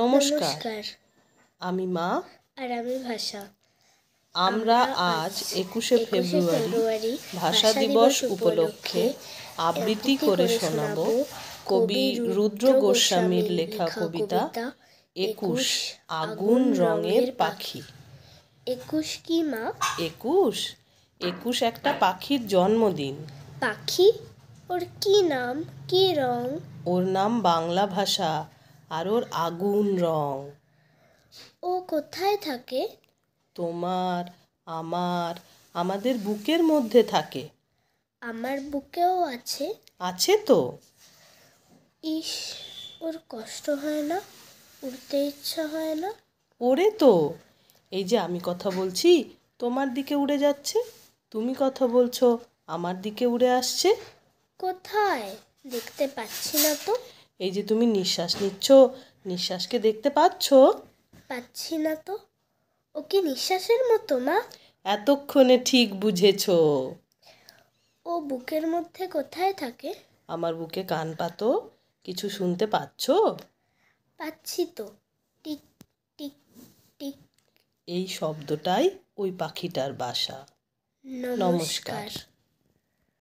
নমস্কার আমি মা আর আমি ভাষা আমরা আজ একুশে ফেব্রুয়ারি ভাষা দিবস উপলক্ষে আবৃত্তি করে শোনাব কবি রুদ্র গোস্বামীর লেখা কবিতা একুশ আগুন রঙের পাখি একুশ কি মা একুশ একুশ একটা পাখির জন্মদিন পাখি ওর কি নাম কি রং ওর নাম বাংলা ভাষা আর ওর আগুন রং ও কোথায় থাকে তোমার আমার আমাদের বুকের মধ্যে থাকে আমার বুকেও আছে আছে তো ইস ওর কষ্ট হয় না উড়তে ইচ্ছা হয় না পড়ে তো এই যে আমি কথা বলছি তোমার দিকে উড়ে যাচ্ছে তুমি কথা বলছো আমার দিকে উড়ে আসছে কোথায় দেখতে পাচ্ছি না তো এই যে তুমি নিঃশ্বাস নিচ্ছ নিঃশ্বাসকে দেখতে পাচ্ছ পাচ্ছি না তো ও কি নিঃশ্বাসের মতো মা এতক্ষণে ঠিক বুঝেছ ও বুকের মধ্যে কোথায় থাকে আমার বুকে কান পাতো কিছু শুনতে পাচ্ছ পাচ্ছি তো টিক টিক টিক এই শব্দটাই ওই পাখিটার বাসা নমস্কার